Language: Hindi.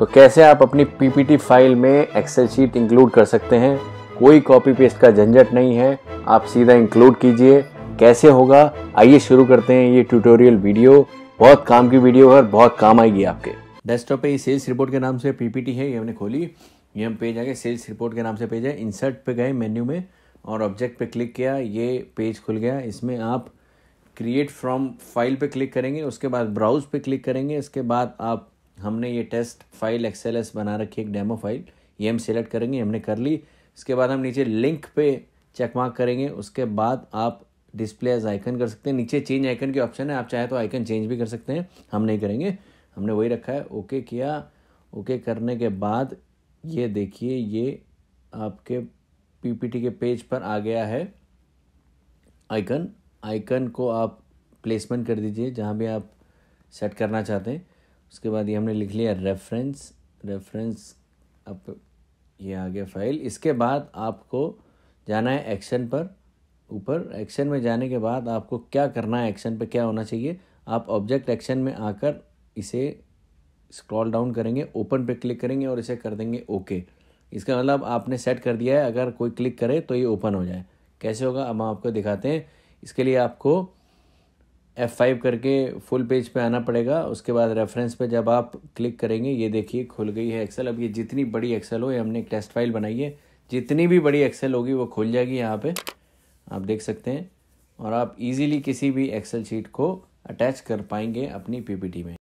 तो कैसे आप अपनी पीपीटी फाइल में एक्सेल शीट इंक्लूड कर सकते हैं कोई कॉपी पेस्ट का झंझट नहीं है आप सीधा इंक्लूड कीजिए कैसे होगा आइए शुरू करते हैं ये ट्यूटोरियल वीडियो बहुत काम की वीडियो है और बहुत काम आएगी आपके डेस्कटॉप पे ये सेल्स रिपोर्ट के नाम से पीपीटी है ये हमने खोली ये हम पेज आगे सेल्स रिपोर्ट के नाम से पेज है इंसर्ट पे गए मेन्यू में और ऑब्जेक्ट पे क्लिक किया ये पेज खुल गया इसमें आप क्रिएट फ्रॉम फाइल पे क्लिक करेंगे उसके बाद ब्राउज पे क्लिक करेंगे इसके बाद आप हमने ये टेस्ट फाइल एक्सेल बना रखी एक डेमो फाइल ये हम सिलेक्ट करेंगे हमने कर ली इसके बाद हम नीचे लिंक पे चेक मार्क करेंगे उसके बाद आप डिस्प्ले एज आइकन कर सकते हैं नीचे चेंज आइकन की ऑप्शन है आप चाहे तो आइकन चेंज भी कर सकते हैं हम नहीं करेंगे हमने वही रखा है ओके किया ओके करने के बाद ये देखिए ये आपके पीपीटी के पेज पर आ गया है आइकन आइकन को आप प्लेसमेंट कर दीजिए जहाँ भी आप सेट करना चाहते हैं उसके बाद ये हमने लिख लिया रेफरेंस रेफरेंस अब ये आ गया फाइल इसके बाद आपको जाना है एक्शन पर ऊपर एक्शन में जाने के बाद आपको क्या करना है एक्शन पर क्या होना चाहिए आप ऑब्जेक्ट एक्शन में आकर इसे स्क्रॉल डाउन करेंगे ओपन पे क्लिक करेंगे और इसे कर देंगे ओके इसका मतलब आपने सेट कर दिया है अगर कोई क्लिक करे तो ये ओपन हो जाए कैसे होगा अब हम आपको दिखाते हैं इसके लिए आपको F5 करके फुल पेज पे आना पड़ेगा उसके बाद रेफरेंस पे जब आप क्लिक करेंगे ये देखिए खुल गई है एक्सेल अब ये जितनी बड़ी एक्सेल हो ये हमने एक टेस्ट फाइल बनाई है जितनी भी बड़ी एक्सेल होगी वो खुल जाएगी यहाँ पे आप देख सकते हैं और आप इजीली किसी भी एक्सेल शीट को अटैच कर पाएंगे अपनी पीपीटी में